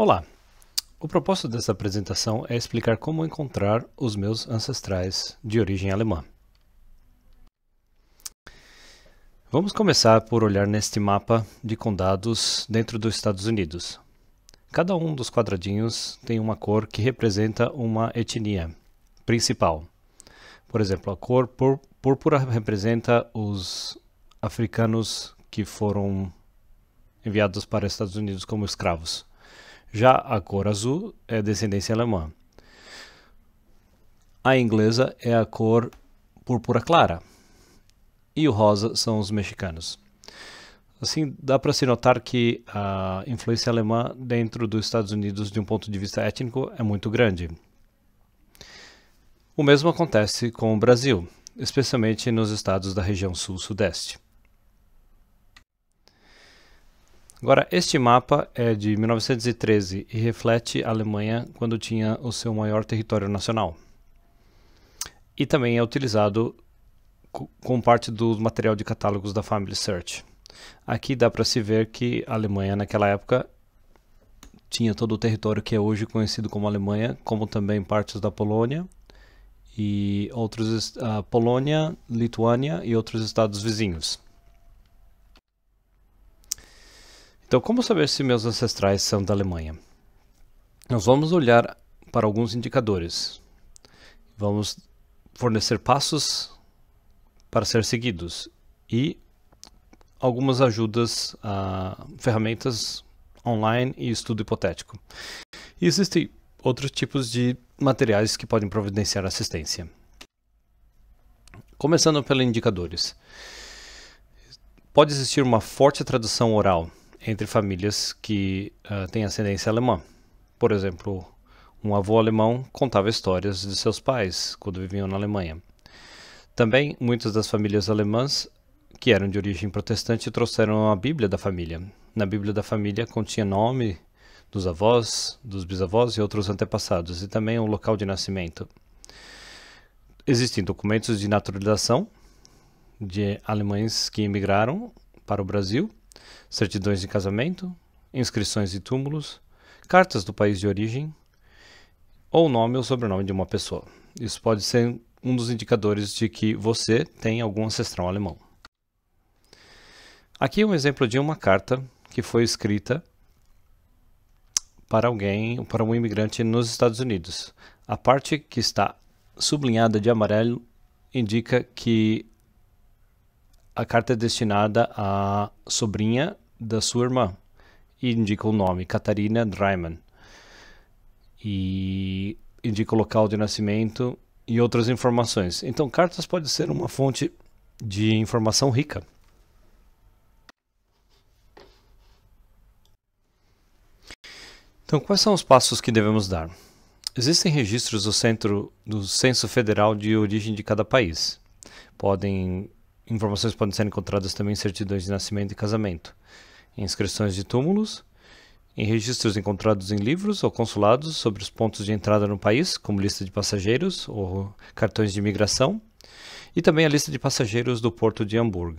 Olá! O propósito dessa apresentação é explicar como encontrar os meus ancestrais de origem alemã. Vamos começar por olhar neste mapa de condados dentro dos Estados Unidos. Cada um dos quadradinhos tem uma cor que representa uma etnia principal. Por exemplo, a cor púrpura representa os africanos que foram enviados para os Estados Unidos como escravos. Já a cor azul é descendência alemã. A inglesa é a cor púrpura clara. E o rosa são os mexicanos. Assim, dá para se notar que a influência alemã dentro dos Estados Unidos, de um ponto de vista étnico, é muito grande. O mesmo acontece com o Brasil, especialmente nos estados da região sul-sudeste. Agora, este mapa é de 1913 e reflete a Alemanha quando tinha o seu maior território nacional. E também é utilizado com parte do material de catálogos da Family Search. Aqui dá para se ver que a Alemanha naquela época tinha todo o território que é hoje conhecido como Alemanha, como também partes da Polônia e outros a Polônia, Lituânia e outros estados vizinhos. Então, como saber se meus ancestrais são da Alemanha? Nós vamos olhar para alguns indicadores. Vamos fornecer passos para ser seguidos e algumas ajudas a ferramentas online e estudo hipotético. E existem outros tipos de materiais que podem providenciar assistência. Começando pelos indicadores. Pode existir uma forte tradução oral entre famílias que uh, têm ascendência alemã. Por exemplo, um avô alemão contava histórias de seus pais quando viviam na Alemanha. Também muitas das famílias alemãs que eram de origem protestante trouxeram a Bíblia da família. Na Bíblia da família continha nome dos avós, dos bisavós e outros antepassados, e também o um local de nascimento. Existem documentos de naturalização de alemães que emigraram para o Brasil certidões de casamento, inscrições e túmulos, cartas do país de origem ou o nome ou sobrenome de uma pessoa. Isso pode ser um dos indicadores de que você tem algum ancestral alemão. Aqui é um exemplo de uma carta que foi escrita para alguém, para um imigrante nos Estados Unidos. A parte que está sublinhada de amarelo indica que a carta é destinada à sobrinha da sua irmã e indica o nome, Catarina Dryman. E indica o local de nascimento e outras informações. Então, cartas pode ser uma fonte de informação rica. Então, quais são os passos que devemos dar? Existem registros do, centro, do Censo Federal de origem de cada país. Podem Informações podem ser encontradas também em certidões de nascimento e casamento, em inscrições de túmulos, em registros encontrados em livros ou consulados sobre os pontos de entrada no país, como lista de passageiros ou cartões de imigração, e também a lista de passageiros do porto de Hamburgo.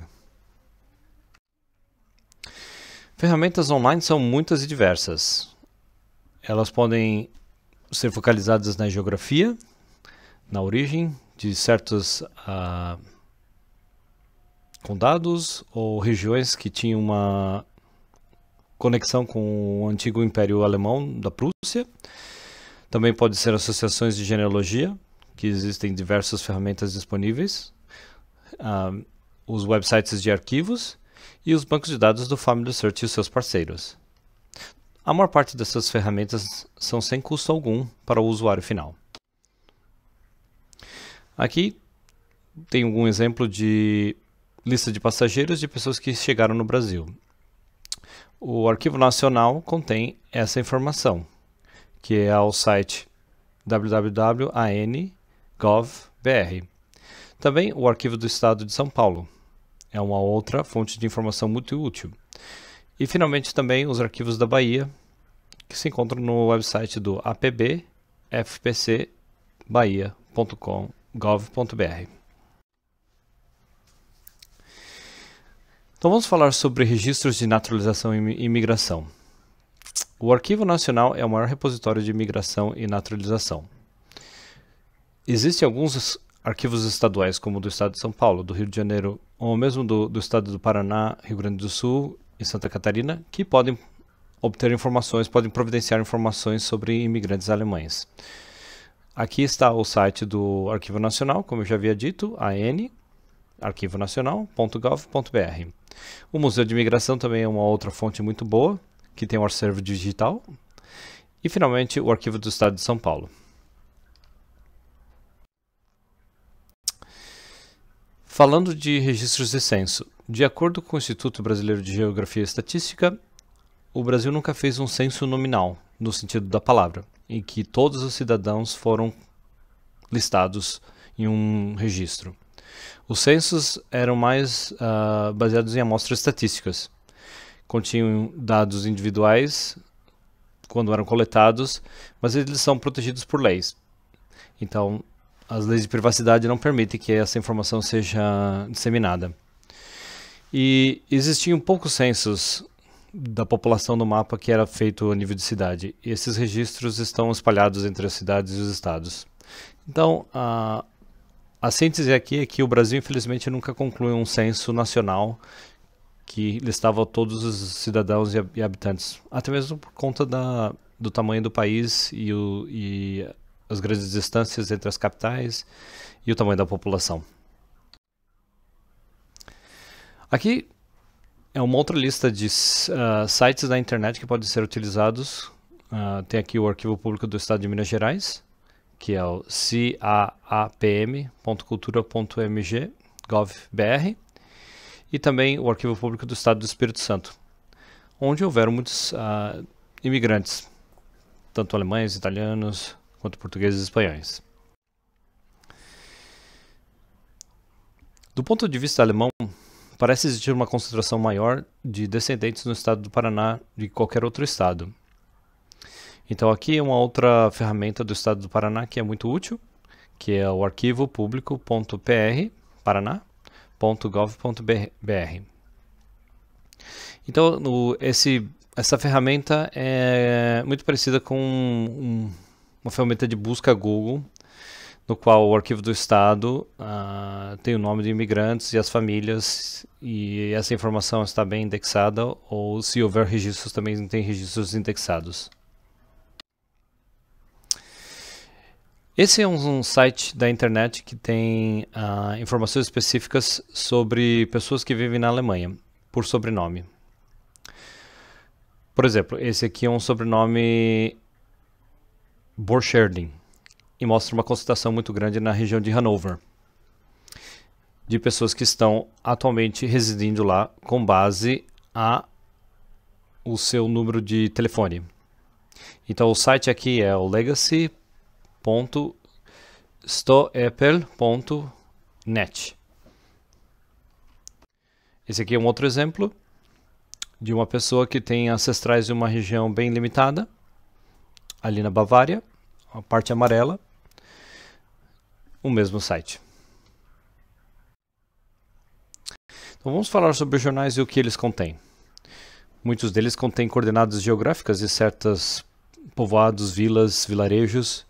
Ferramentas online são muitas e diversas. Elas podem ser focalizadas na geografia, na origem de certos. Uh, condados ou regiões que tinham uma conexão com o antigo Império Alemão da Prússia. Também pode ser associações de genealogia, que existem diversas ferramentas disponíveis, uh, os websites de arquivos e os bancos de dados do Family Search e os seus parceiros. A maior parte dessas ferramentas são sem custo algum para o usuário final. Aqui tem um exemplo de lista de passageiros de pessoas que chegaram no Brasil. O Arquivo Nacional contém essa informação, que é ao site www.an.gov.br. Também o Arquivo do Estado de São Paulo é uma outra fonte de informação muito útil. E finalmente também os arquivos da Bahia, que se encontram no website do apbfpcbahia.com.br. Então vamos falar sobre registros de naturalização e imigração. O Arquivo Nacional é o maior repositório de imigração e naturalização. Existem alguns arquivos estaduais, como o do Estado de São Paulo, do Rio de Janeiro, ou mesmo do, do Estado do Paraná, Rio Grande do Sul e Santa Catarina, que podem obter informações, podem providenciar informações sobre imigrantes alemães. Aqui está o site do Arquivo Nacional, como eu já havia dito, AN, arquivonacional.gov.br. O Museu de Imigração também é uma outra fonte muito boa, que tem um acervo digital. E, finalmente, o Arquivo do Estado de São Paulo. Falando de registros de censo, de acordo com o Instituto Brasileiro de Geografia e Estatística, o Brasil nunca fez um censo nominal, no sentido da palavra, em que todos os cidadãos foram listados em um registro. Os censos eram mais uh, baseados em amostras estatísticas. Continham dados individuais quando eram coletados, mas eles são protegidos por leis. Então, as leis de privacidade não permitem que essa informação seja disseminada. E existiam poucos censos da população no mapa que era feito a nível de cidade. E esses registros estão espalhados entre as cidades e os estados. Então, a, ah, a síntese aqui é que o Brasil, infelizmente, nunca concluiu um censo nacional que listava todos os cidadãos e habitantes, até mesmo por conta da, do tamanho do país e, o, e as grandes distâncias entre as capitais e o tamanho da população. Aqui é uma outra lista de uh, sites da internet que podem ser utilizados. Uh, tem aqui o Arquivo Público do Estado de Minas Gerais, que é o caapm.cultura.mg.gov.br, e também o Arquivo Público do Estado do Espírito Santo, onde houveram muitos uh, imigrantes, tanto alemães, italianos, quanto portugueses e espanhóis. Do ponto de vista alemão, parece existir uma concentração maior de descendentes no estado do Paraná de qualquer outro estado. Então aqui é uma outra ferramenta do Estado do Paraná que é muito útil, que é o arquivo público.pr paraná.gov.br. Então esse, essa ferramenta é muito parecida com um, uma ferramenta de busca Google, no qual o arquivo do Estado uh, tem o nome de imigrantes e as famílias, e essa informação está bem indexada, ou se houver registros, também tem registros indexados. Esse é um, um site da internet que tem uh, informações específicas sobre pessoas que vivem na Alemanha, por sobrenome. Por exemplo, esse aqui é um sobrenome Borscherding e mostra uma concentração muito grande na região de Hanover de pessoas que estão atualmente residindo lá com base a o seu número de telefone. Então o site aqui é o legacy www.stoapple.net. Esse aqui é um outro exemplo de uma pessoa que tem ancestrais de uma região bem limitada, ali na Bavária, a parte amarela, o mesmo site. Então vamos falar sobre os jornais e o que eles contêm. Muitos deles contêm coordenadas geográficas de certos povoados, vilas, vilarejos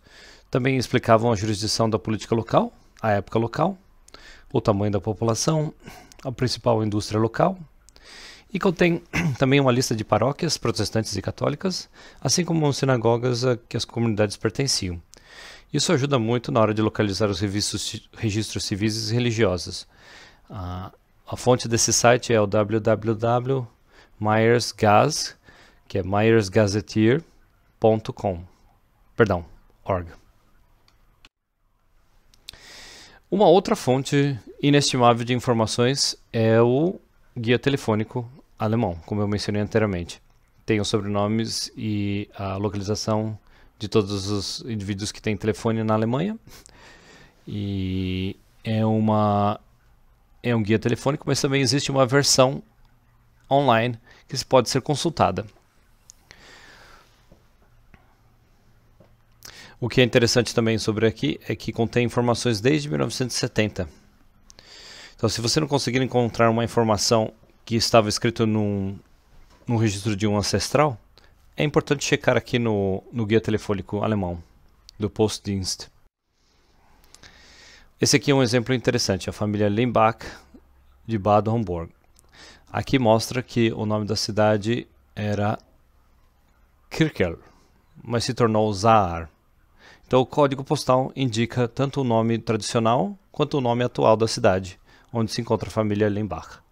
também explicavam a jurisdição da política local, a época local, o tamanho da população, a principal indústria local, e contém também uma lista de paróquias protestantes e católicas, assim como sinagogas a que as comunidades pertenciam. Isso ajuda muito na hora de localizar os registros civis e religiosos. A, a fonte desse site é o www.myersgaz, que é myersgazetteer.com, perdão, org. Uma outra fonte inestimável de informações é o guia telefônico alemão, como eu mencionei anteriormente. Tem os sobrenomes e a localização de todos os indivíduos que têm telefone na Alemanha. E é uma é um guia telefônico, mas também existe uma versão online que pode ser consultada. O que é interessante também sobre aqui é que contém informações desde 1970. Então, se você não conseguir encontrar uma informação que estava escrita num, num registro de um ancestral, é importante checar aqui no, no guia telefônico alemão, do Postdienst. Esse aqui é um exemplo interessante, a família Limbach de Bad-Homburg. Aqui mostra que o nome da cidade era Kirkel, mas se tornou Saar. Então, o código postal indica tanto o nome tradicional quanto o nome atual da cidade, onde se encontra a família Lembarca.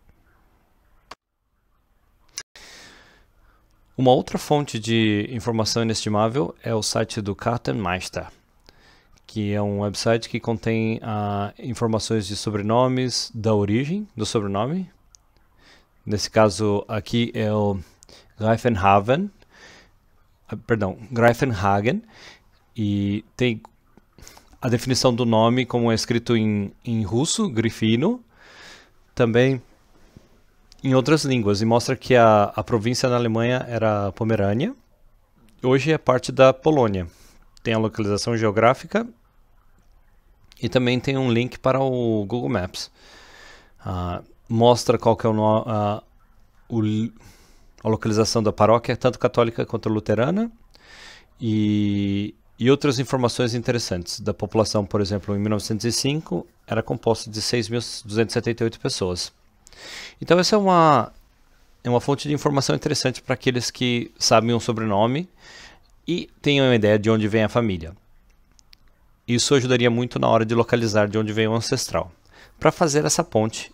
Uma outra fonte de informação inestimável é o site do Kartenmeister, que é um website que contém ah, informações de sobrenomes, da origem do sobrenome. Nesse caso aqui é o Greifenhaven, ah, perdão, Greifenhagen, e tem a definição do nome como é escrito em, em russo, Grifino, também em outras línguas, e mostra que a, a província na Alemanha era Pomerânia, hoje é parte da Polônia. Tem a localização geográfica e também tem um link para o Google Maps. Uh, mostra qual que é o, uh, o, a localização da paróquia, tanto católica quanto luterana, e e outras informações interessantes da população, por exemplo, em 1905 era composta de 6.278 pessoas. Então essa é uma é uma fonte de informação interessante para aqueles que sabem um sobrenome e tenham uma ideia de onde vem a família. Isso ajudaria muito na hora de localizar de onde vem o ancestral, para fazer essa ponte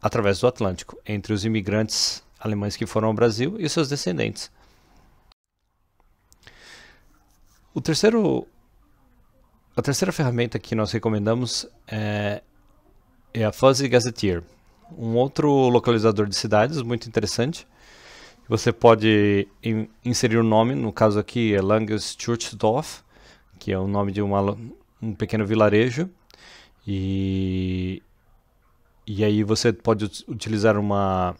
através do Atlântico entre os imigrantes alemães que foram ao Brasil e seus descendentes, O terceiro, a terceira ferramenta que nós recomendamos é, é a Fuzzy Gazetteer, um outro localizador de cidades muito interessante. Você pode in, inserir o um nome, no caso aqui é Churchdorf, que é o nome de uma, um pequeno vilarejo. E, e aí você pode utilizar uma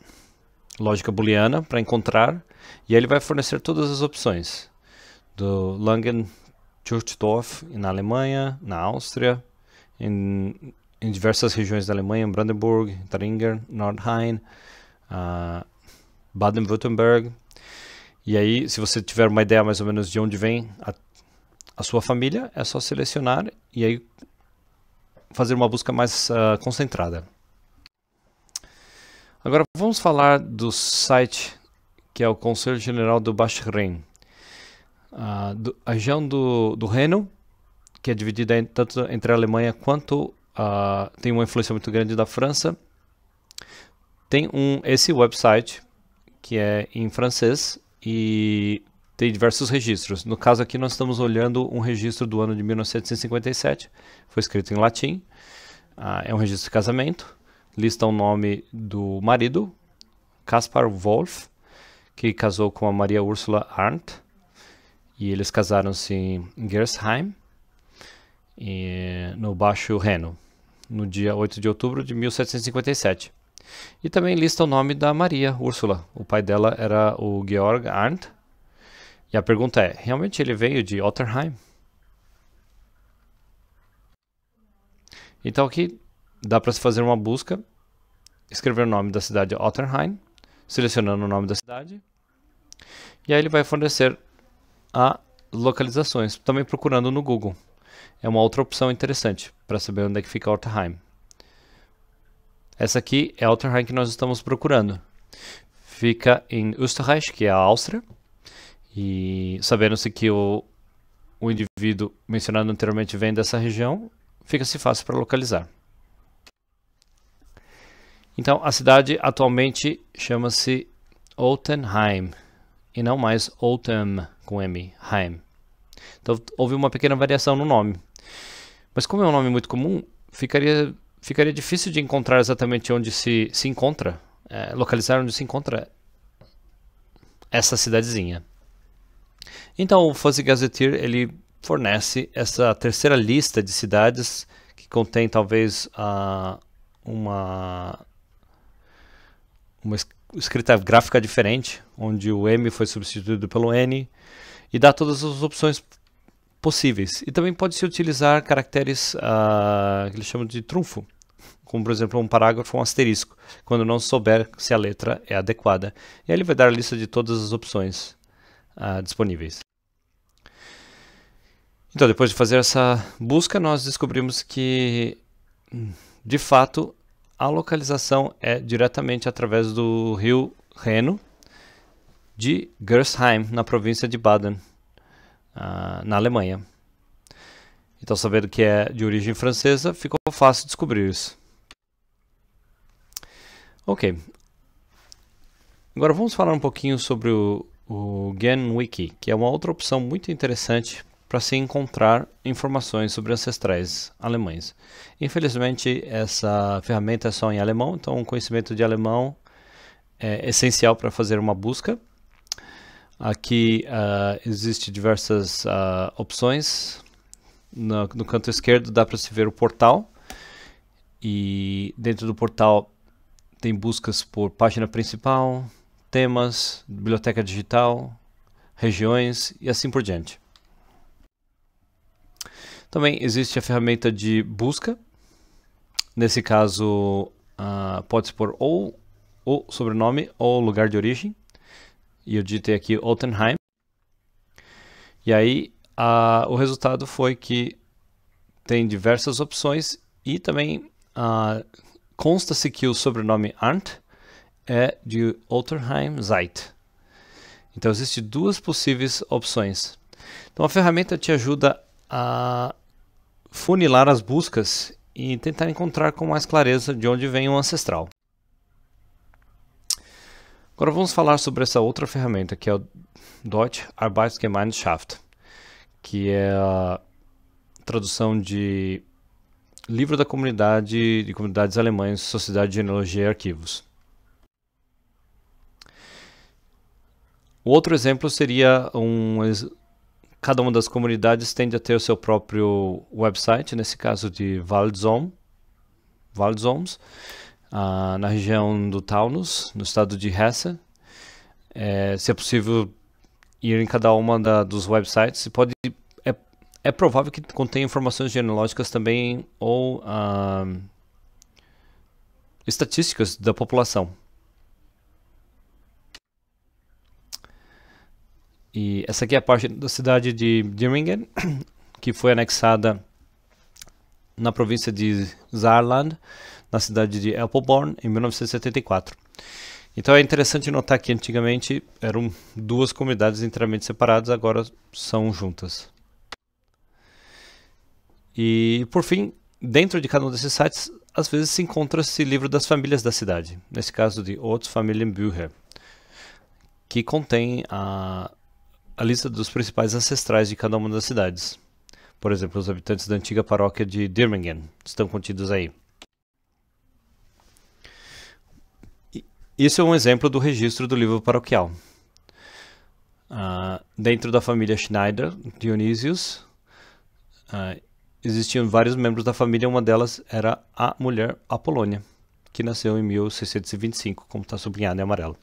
lógica booleana para encontrar, e aí ele vai fornecer todas as opções do Langen Kirchdorf, na Alemanha, na Áustria, em, em diversas regiões da Alemanha, Brandenburg, Thuringia, Nordrhein, uh, Baden-Württemberg. E aí, se você tiver uma ideia mais ou menos de onde vem a, a sua família, é só selecionar e aí fazer uma busca mais uh, concentrada. Agora vamos falar do site que é o Conselho General do Bahrein. Ah, do, a região do, do Reno, que é dividida em, tanto entre a Alemanha quanto uh, tem uma influência muito grande da França, tem um esse website que é em francês e tem diversos registros. No caso aqui nós estamos olhando um registro do ano de 1957, foi escrito em latim, uh, é um registro de casamento, lista o nome do marido, Caspar Wolf, que casou com a Maria Ursula Arndt, e eles casaram-se em Gersheim, no Baixo Reno, no dia 8 de outubro de 1757. E também lista o nome da Maria Úrsula. O pai dela era o Georg Arndt. E a pergunta é: realmente ele veio de Otterheim? Então aqui dá para se fazer uma busca, escrever o nome da cidade Otterheim, selecionando o nome da cidade, e aí ele vai fornecer a localizações, também procurando no Google. É uma outra opção interessante para saber onde é que fica Altenheim. Essa aqui é a Altenheim que nós estamos procurando. Fica em Österreich, que é a Áustria, e sabendo-se que o, o indivíduo mencionado anteriormente vem dessa região, fica-se fácil para localizar. Então, a cidade atualmente chama-se Altenheim e não mais Altem com M, Haim. Então houve uma pequena variação no nome. Mas como é um nome muito comum, ficaria, ficaria difícil de encontrar exatamente onde se, se encontra, é, localizar onde se encontra essa cidadezinha. Então o Fuzzy Gazetteer ele fornece essa terceira lista de cidades que contém talvez a uma, uma escrita gráfica diferente, onde o M foi substituído pelo N, e dá todas as opções possíveis. E também pode-se utilizar caracteres uh, que eles chamam de trunfo, como por exemplo um parágrafo ou um asterisco, quando não souber se a letra é adequada. E aí ele vai dar a lista de todas as opções uh, disponíveis. Então, depois de fazer essa busca, nós descobrimos que, de fato, a localização é diretamente através do rio Reno, de Gersheim, na província de Baden, ah, na Alemanha. Então, sabendo que é de origem francesa, ficou fácil descobrir isso. Ok. Agora vamos falar um pouquinho sobre o, o GenWiki, que é uma outra opção muito interessante para se encontrar informações sobre ancestrais alemães. Infelizmente, essa ferramenta é só em alemão, então o conhecimento de alemão é essencial para fazer uma busca Aqui uh, existe diversas uh, opções. No, no, canto esquerdo dá para se ver o portal. E dentro do portal tem buscas por página principal, temas, biblioteca digital, regiões e assim por diante. Também existe a ferramenta de busca. Nesse caso, uh, ah, pode se pôr ou o sobrenome ou lugar de origem e eu digitei aqui Altenheim. E aí a, o resultado foi que tem diversas opções e também consta-se que o sobrenome Arndt é de Otterheim Zeit. Então existem duas possíveis opções. Então a ferramenta te ajuda a funilar as buscas e tentar encontrar com mais clareza de onde vem o ancestral. Agora vamos falar sobre essa outra ferramenta que é o Deutsche Arbeitsgemeinschaft, que é a tradução de livro da comunidade de comunidades alemães, Sociedade de Genealogia e Arquivos. O outro exemplo seria um cada uma das comunidades tende a ter o seu próprio website, nesse caso de Waldzom, Waldzoms. Ah, na região do Taunus, no estado de Hesse. É, se é possível ir em cada uma da, dos websites, pode é, é provável que contenha informações genealógicas também ou ah, estatísticas da população. E essa aqui é a parte da cidade de Düringen, que foi anexada na província de Saarland na cidade de Appleborn, em 1974. Então é interessante notar que antigamente eram duas comunidades inteiramente separadas, agora são juntas. E por fim, dentro de cada um desses sites, às vezes se encontra esse livro das famílias da cidade, nesse caso de Ortsfamilienbücher, que contém a, a lista dos principais ancestrais de cada uma das cidades. Por exemplo, os habitantes da antiga paróquia de Dirmingen estão contidos aí. Isso é um exemplo do registro do livro paroquial. Uh, dentro da família Schneider, Dionísios, uh, ah, existiam vários membros da família, uma delas era a mulher Apolônia, que nasceu em 1625, como está sublinhado em amarelo.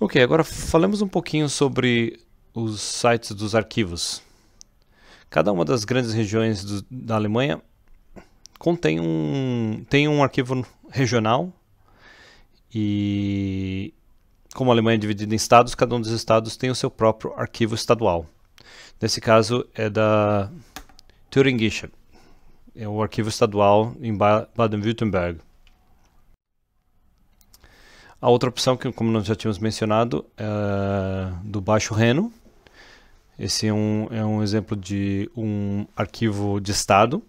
Ok, agora falemos um pouquinho sobre os sites dos arquivos. Cada uma das grandes regiões do, da Alemanha contém um, tem um arquivo regional e como a Alemanha é dividida em estados, cada um dos estados tem o seu próprio arquivo estadual. Nesse caso é da Thuringia, é o arquivo estadual em Baden-Württemberg. A outra opção, que como nós já tínhamos mencionado, é do Baixo Reno. Esse é um, é um exemplo de um arquivo de estado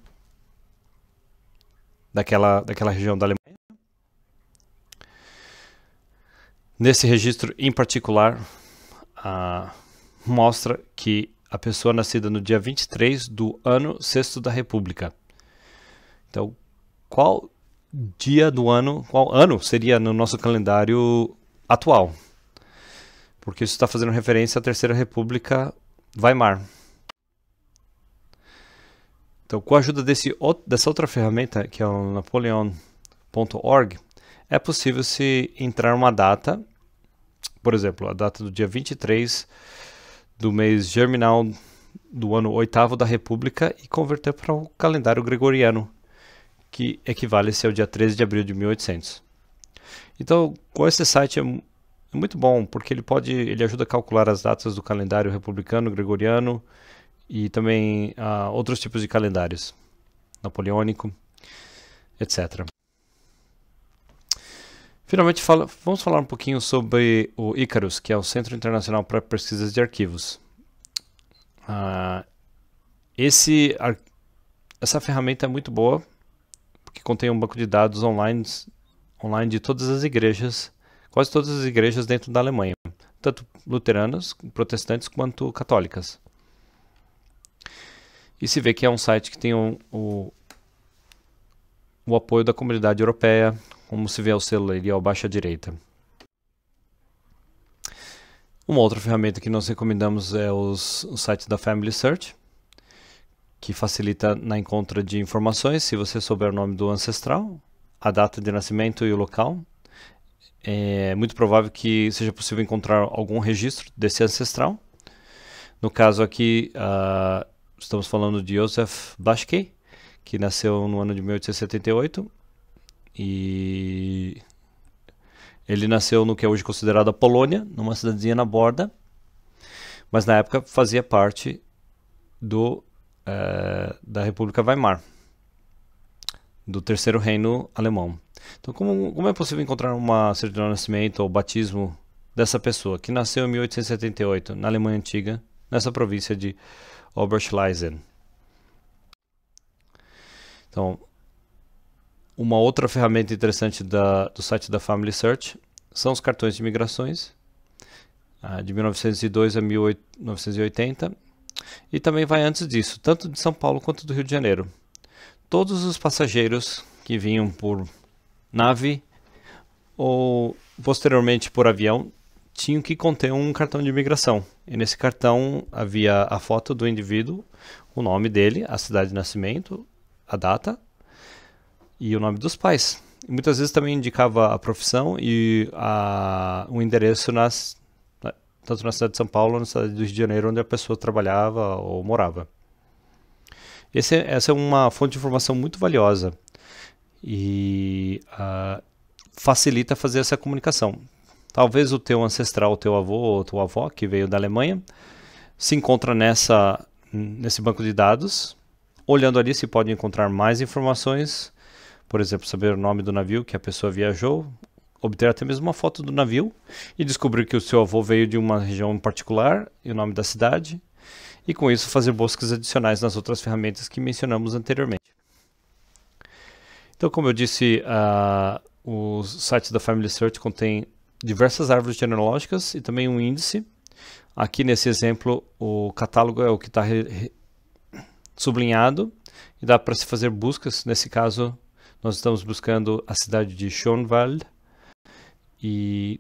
daquela, daquela região da Alemanha. Nesse registro em particular, mostra que a pessoa nascida no dia 23 do ano sexto da República. Então, qual dia do ano, qual ano seria no nosso calendário atual? Porque isso está fazendo referência à Terceira República Weimar. Então, com a ajuda desse, dessa outra ferramenta, que é o napoleon.org, é possível se entrar uma data, por exemplo, a data do dia 23 do mês germinal do ano oitavo da República e converter para o calendário gregoriano, que equivale-se ao dia 13 de abril de 1800. Então, com esse site é, é muito bom, porque ele pode, ele ajuda a calcular as datas do calendário republicano, gregoriano e também uh, outros tipos de calendários, napoleônico, etc. Finalmente, fala, vamos falar um pouquinho sobre o Icarus, que é o Centro Internacional para Pesquisas de Arquivos. Uh, esse, ar, essa ferramenta é muito boa, porque contém um banco de dados online, online de todas as igrejas, quase todas as igrejas dentro da Alemanha, tanto luteranas, protestantes quanto católicas. E se vê que é um site que tem um, o, o apoio da comunidade europeia, como se vê o selo ali ao baixo à direita. Uma outra ferramenta que nós recomendamos é os, o site da Family Search, que facilita na encontra de informações, se você souber o nome do ancestral, a data de nascimento e o local. É muito provável que seja possível encontrar algum registro desse ancestral. No caso aqui, uh, estamos falando de Joseph Bashke, que nasceu no ano de 1878 e ele nasceu no que é hoje considerado a Polônia, numa cidadezinha na borda, mas na época fazia parte do, é, da República Weimar, do Terceiro Reino Alemão. Então, como, como é possível encontrar uma certidão de nascimento ou batismo dessa pessoa que nasceu em 1878 na Alemanha Antiga, nessa província de Oberschleißen? Então, uma outra ferramenta interessante da, do site da Family Search são os cartões de migrações, ah, de 1902 a 1980, e também vai antes disso, tanto de São Paulo quanto do Rio de Janeiro. Todos os passageiros que vinham por nave ou posteriormente por avião tinham que conter um cartão de imigração. E nesse cartão havia a foto do indivíduo, o nome dele, a cidade de nascimento, a data e o nome dos pais. E muitas vezes também indicava a profissão e o endereço nas, tanto na cidade de São Paulo, na cidade do Rio de Janeiro, onde a pessoa trabalhava ou morava. Esse, essa é uma fonte de informação muito valiosa e uh, facilita fazer essa comunicação. Talvez o teu ancestral, o teu avô ou tua avó, que veio da Alemanha, se encontra nessa, nesse banco de dados. Olhando ali, se pode encontrar mais informações por exemplo, saber o nome do navio que a pessoa viajou, obter até mesmo uma foto do navio e descobrir que o seu avô veio de uma região em particular e o nome da cidade, e com isso fazer buscas adicionais nas outras ferramentas que mencionamos anteriormente. Então, como eu disse, uh, o site da Family Search contém diversas árvores genealógicas e também um índice. Aqui nesse exemplo, o catálogo é o que está sublinhado e dá para se fazer buscas, nesse caso, nós estamos buscando a cidade de Schönwald e,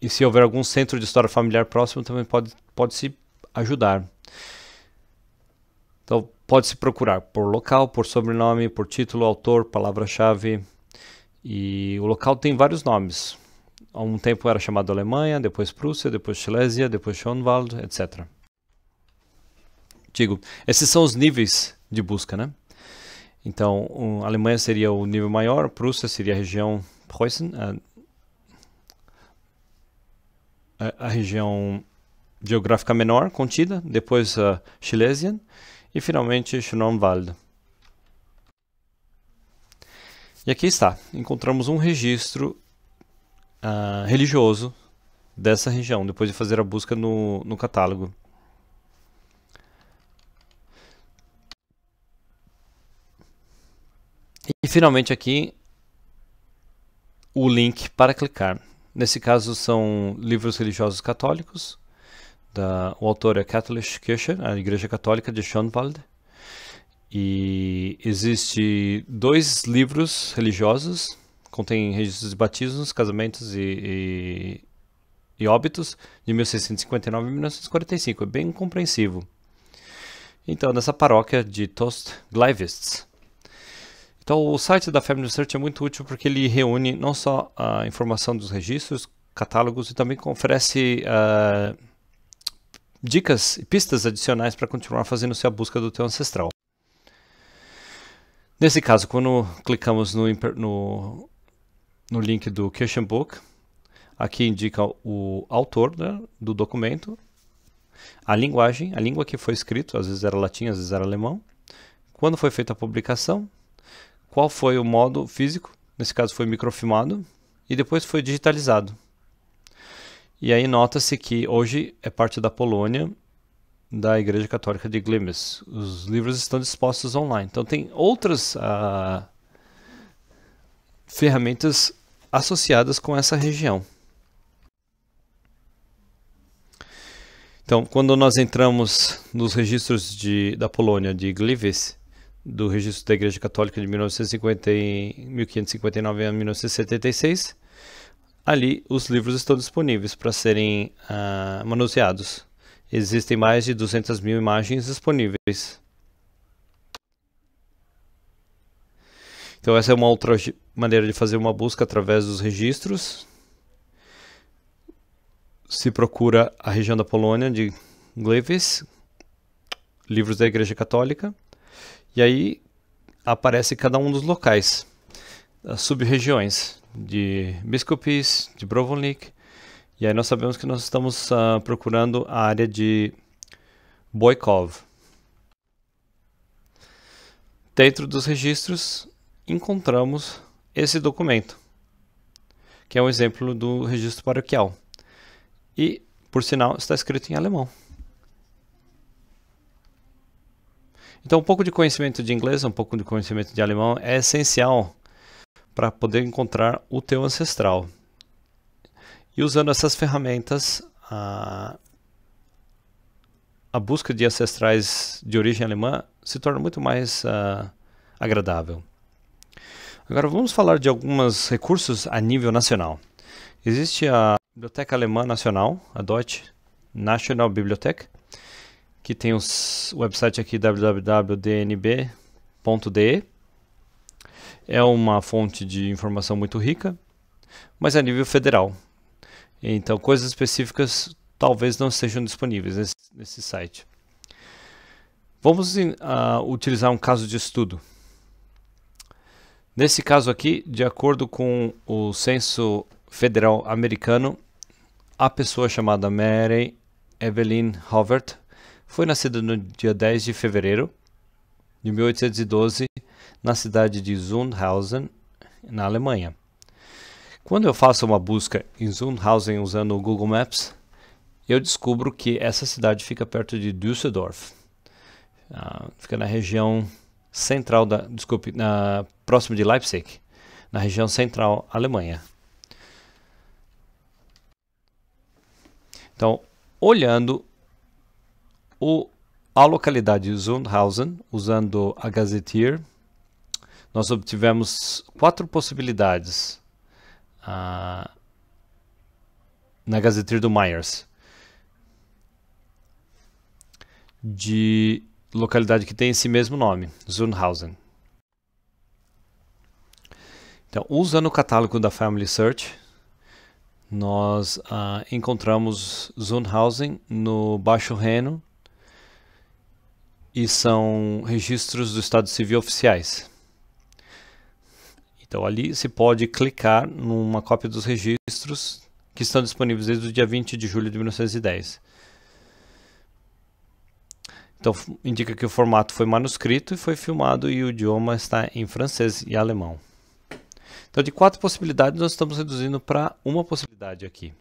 e se houver algum centro de história familiar próximo também pode, pode se ajudar. Então pode se procurar por local, por sobrenome, por título, autor, palavra-chave e o local tem vários nomes. Há um tempo era chamado Alemanha, depois Prússia, depois Silésia, depois Schönwald, etc. Digo, esses são os níveis de busca, né? Então, um, a Alemanha seria o nível maior, Prússia seria a região Preußen, a, a, região geográfica menor contida, depois a Schlesien e finalmente Schönwald. E aqui está, encontramos um registro uh, religioso dessa região, depois de fazer a busca no, no catálogo. E finalmente aqui o link para clicar. Nesse caso são livros religiosos católicos. Da, o autor é Catholic Kirche, a Igreja Católica de Schönwald. E existe dois livros religiosos, contém registros de batismos, casamentos e, e, e óbitos, de 1659 a 1945. É bem compreensivo. Então, nessa paróquia de Tost Gleivists, então, o site da Family Search é muito útil porque ele reúne não só a informação dos registros, catálogos e também oferece uh, dicas e pistas adicionais para continuar fazendo a busca do teu ancestral. Nesse caso, quando clicamos no, no, no link do Question Book, aqui indica o autor né, do documento, a linguagem, a língua que foi escrito, às vezes era latim, às vezes era alemão, quando foi feita a publicação, qual foi o modo físico, nesse caso foi microfilmado, e depois foi digitalizado. E aí nota-se que hoje é parte da Polônia, da Igreja Católica de Glimes. Os livros estão dispostos online. Então tem outras uh, ferramentas associadas com essa região. Então, quando nós entramos nos registros de, da Polônia de Gliwice, do registro da Igreja Católica de 1950 1559 a 1976. Ali, os livros estão disponíveis para serem uh, manuseados. Existem mais de 200 mil imagens disponíveis. Então, essa é uma outra maneira de fazer uma busca através dos registros. Se procura a região da Polônia de Gliwice, livros da Igreja Católica. E aí aparece cada um dos locais, as sub-regiões de Biscopis, de Brovnik, e aí nós sabemos que nós estamos uh, procurando a área de Boykov. Dentro dos registros, encontramos esse documento, que é um exemplo do registro paroquial. E, por sinal, está escrito em alemão. Então, um pouco de conhecimento de inglês, um pouco de conhecimento de alemão é essencial para poder encontrar o teu ancestral. E usando essas ferramentas, a, a busca de ancestrais de origem alemã se torna muito mais uh, agradável. Agora vamos falar de alguns recursos a nível nacional. Existe a Biblioteca Alemã Nacional, a Deutsche National Bibliothek, que tem o website aqui www.dnb.de. É uma fonte de informação muito rica, mas é a nível federal. Então, coisas específicas talvez não estejam disponíveis nesse, nesse site. Vamos uh, utilizar um caso de estudo. Nesse caso aqui, de acordo com o censo federal americano, a pessoa chamada Mary Evelyn Howard foi nascida no dia 10 de fevereiro de 1812 na cidade de Zundhausen, na Alemanha. Quando eu faço uma busca em Zundhausen usando o Google Maps, eu descubro que essa cidade fica perto de Düsseldorf. Uh, fica na região central da, desculpe, na, próximo de Leipzig, na região central Alemanha. Então, olhando o, a localidade Zundhausen, usando a Gazetteer, nós obtivemos quatro possibilidades uh, na Gazetteer do Myers. De localidade que tem esse mesmo nome, Zunhausen. Então, usando o catálogo da Family Search, nós uh, encontramos Zunhausen no Baixo Reno e são registros do Estado Civil oficiais. Então ali se pode clicar numa cópia dos registros que estão disponíveis desde o dia 20 de julho de 1910. Então indica que o formato foi manuscrito e foi filmado e o idioma está em francês e alemão. Então de quatro possibilidades nós estamos reduzindo para uma possibilidade aqui.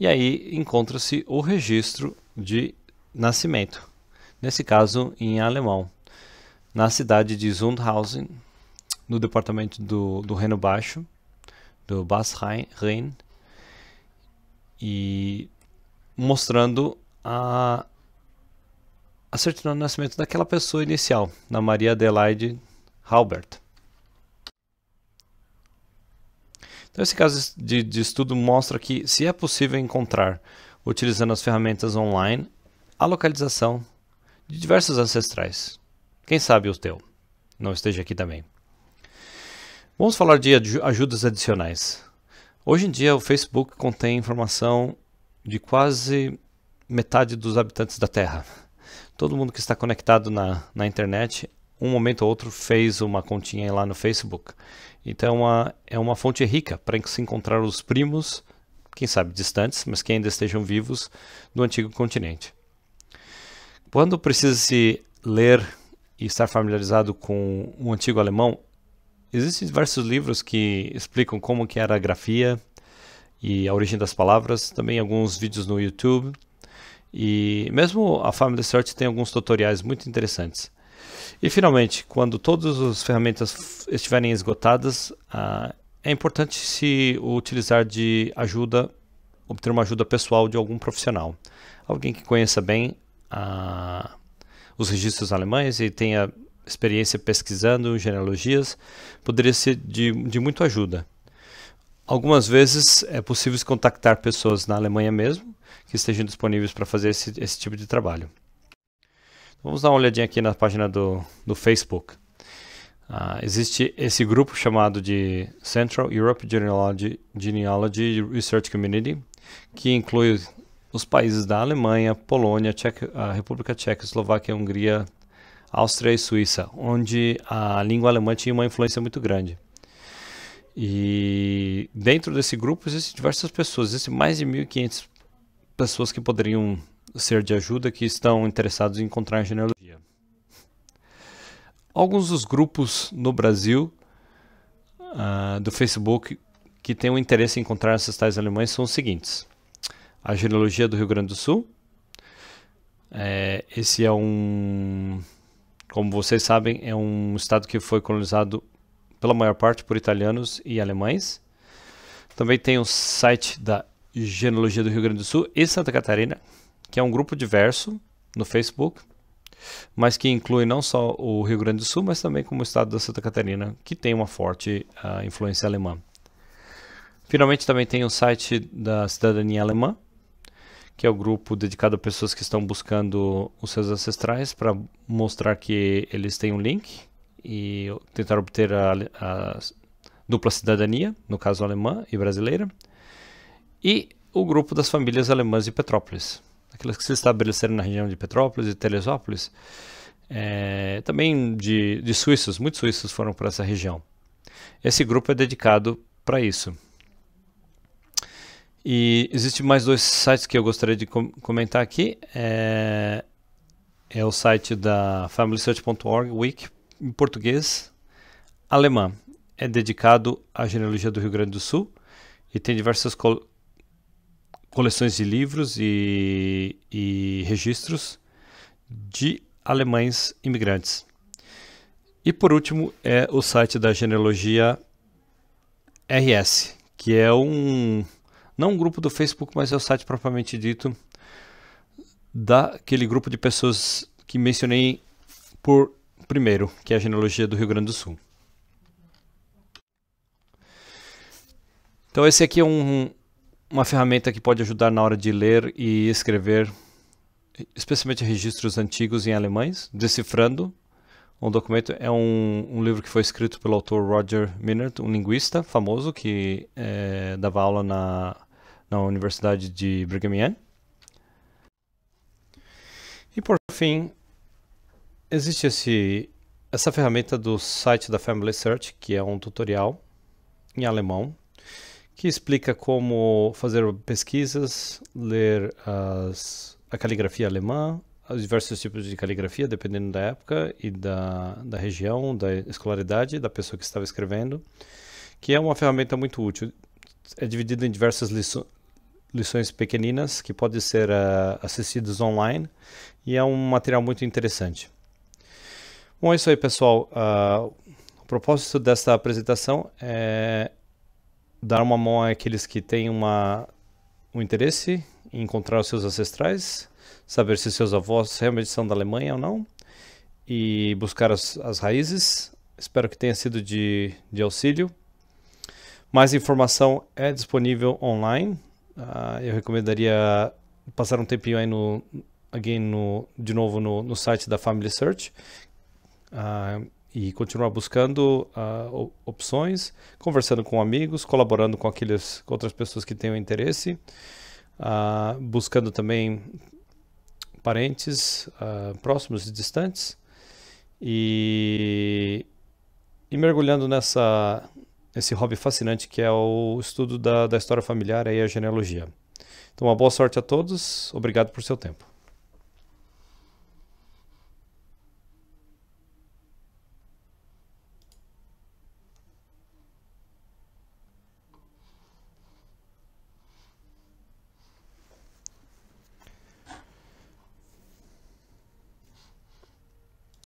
E aí encontra-se o registro de nascimento nesse caso em alemão, na cidade de Sundhausen, no departamento do, do Reno Baixo, do Bass-Rhein, e mostrando a, a certidão de nascimento daquela pessoa inicial, na Maria Adelaide Halbert. Então, esse caso de, de, estudo mostra que, se é possível encontrar, utilizando as ferramentas online, a localização de diversos ancestrais. Quem sabe o teu não esteja aqui também. Vamos falar de ajudas adicionais. Hoje em dia, o Facebook contém informação de quase metade dos habitantes da Terra. Todo mundo que está conectado na, na internet, um momento ou outro, fez uma continha lá no Facebook. Então, é uma, é uma fonte rica para se encontrar os primos, quem sabe distantes, mas que ainda estejam vivos, do antigo continente. Quando precisa-se ler e estar familiarizado com um antigo alemão, existem diversos livros que explicam como que era a grafia e a origem das palavras, também alguns vídeos no YouTube. E mesmo a Family Search tem alguns tutoriais muito interessantes. E finalmente, quando todas as ferramentas estiverem esgotadas, ah, é importante se utilizar de ajuda, obter uma ajuda pessoal de algum profissional, alguém que conheça bem a, os registros alemães e tenha experiência pesquisando genealogias, poderia ser de, de muita ajuda. Algumas vezes é possível contactar pessoas na Alemanha mesmo que estejam disponíveis para fazer esse, esse tipo de trabalho. Vamos dar uma olhadinha aqui na página do, do Facebook. Uh, existe esse grupo chamado de Central Europe Genealogy, Genealogy Research Community, que inclui nos países da Alemanha, Polônia, Tcheca, a República Tcheca, Eslováquia, Hungria, Áustria e Suíça, onde a língua alemã tinha uma influência muito grande. E dentro desse grupo existem diversas pessoas, existem mais de 1.500 pessoas que poderiam ser de ajuda, que estão interessados em encontrar a genealogia. Alguns dos grupos no Brasil uh, do Facebook que têm o um interesse em encontrar essas tais alemães são os seguintes a genealogia do Rio Grande do Sul. É, esse é um, como vocês sabem, é um estado que foi colonizado pela maior parte por italianos e alemães. Também tem o um site da Genealogia do Rio Grande do Sul e Santa Catarina, que é um grupo diverso no Facebook, mas que inclui não só o Rio Grande do Sul, mas também como o estado da Santa Catarina, que tem uma forte uh, influência alemã. Finalmente, também tem o site da cidadania alemã, que é o grupo dedicado a pessoas que estão buscando os seus ancestrais para mostrar que eles têm um link e tentar obter a, a dupla cidadania, no caso alemã e brasileira, e o grupo das famílias alemãs de Petrópolis, aquelas que se estabeleceram na região de Petrópolis e Teresópolis, é, também de, de suíços, muitos suíços foram para essa região. Esse grupo é dedicado para isso. E existe mais dois sites que eu gostaria de com comentar aqui. É, é o site da FamilySearch.org, Wiki, em português, alemã. É dedicado à genealogia do Rio Grande do Sul e tem diversas col coleções de livros e, e registros de alemães imigrantes. E por último é o site da genealogia RS, que é um não um grupo do Facebook, mas é o site propriamente dito, daquele grupo de pessoas que mencionei por primeiro, que é a genealogia do Rio Grande do Sul. Então esse aqui é um, uma ferramenta que pode ajudar na hora de ler e escrever, especialmente registros antigos em alemães, decifrando um documento. É um, um livro que foi escrito pelo autor Roger Minert, um linguista famoso que é, dava aula na na Universidade de Brigham Young. E por fim, existe esse, essa ferramenta do site da Family Search, que é um tutorial em alemão, que explica como fazer pesquisas, ler as, a caligrafia alemã, os diversos tipos de caligrafia, dependendo da época e da, da região, da escolaridade da pessoa que estava escrevendo, que é uma ferramenta muito útil. É dividida em diversas lições lições pequeninas que podem ser uh, eh, assistidas online e é um material muito interessante. Bom, é isso aí, pessoal. Uh, o propósito desta apresentação é dar uma mão àqueles que têm uma, um interesse em encontrar os seus ancestrais, saber se seus avós realmente são da Alemanha ou não, e buscar as, as raízes. Espero que tenha sido de, de auxílio. Mais informação é disponível online ah, eu recomendaria passar um tempinho aí no, again no, de novo no, no site da Family Search uh, e continuar buscando uh, opções, conversando com amigos, colaborando com aqueles com outras pessoas que tenham interesse, uh, buscando também parentes próximos e distantes e, e mergulhando nessa esse hobby fascinante que é o estudo da, da história familiar e a genealogia. Então, uma boa sorte a todos. Obrigado por seu tempo.